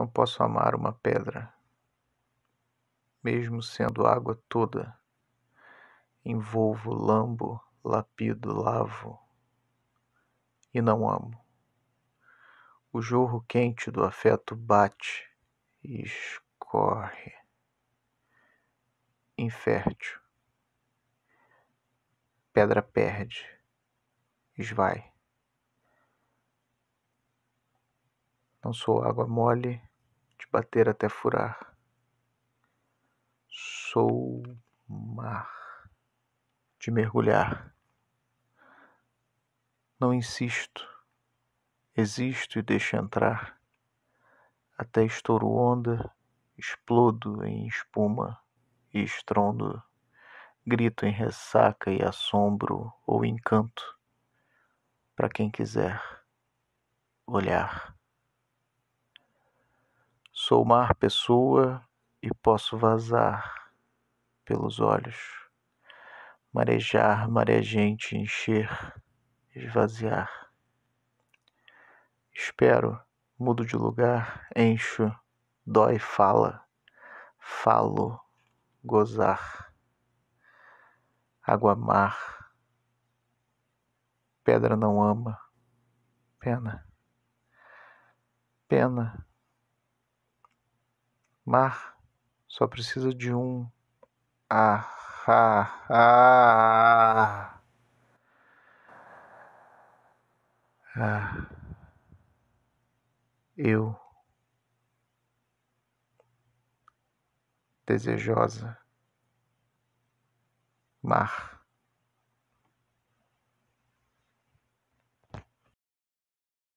Não posso amar uma pedra, mesmo sendo água toda. Envolvo, lambo, lapido, lavo e não amo. O jorro quente do afeto bate e escorre, infértil. Pedra perde, esvai. Não sou água mole bater até furar. Sou mar de mergulhar. Não insisto, existo e deixo entrar. Até estouro onda, explodo em espuma e estrondo, grito em ressaca e assombro ou encanto, para quem quiser olhar. Sou mar pessoa e posso vazar pelos olhos, marejar, marejante, encher, esvaziar. Espero, mudo de lugar, encho, dói, fala, falo, gozar. Água, mar, pedra não ama, pena, pena Mar só precisa de um ah, ah, ah. ah. Eu, desejosa, mar.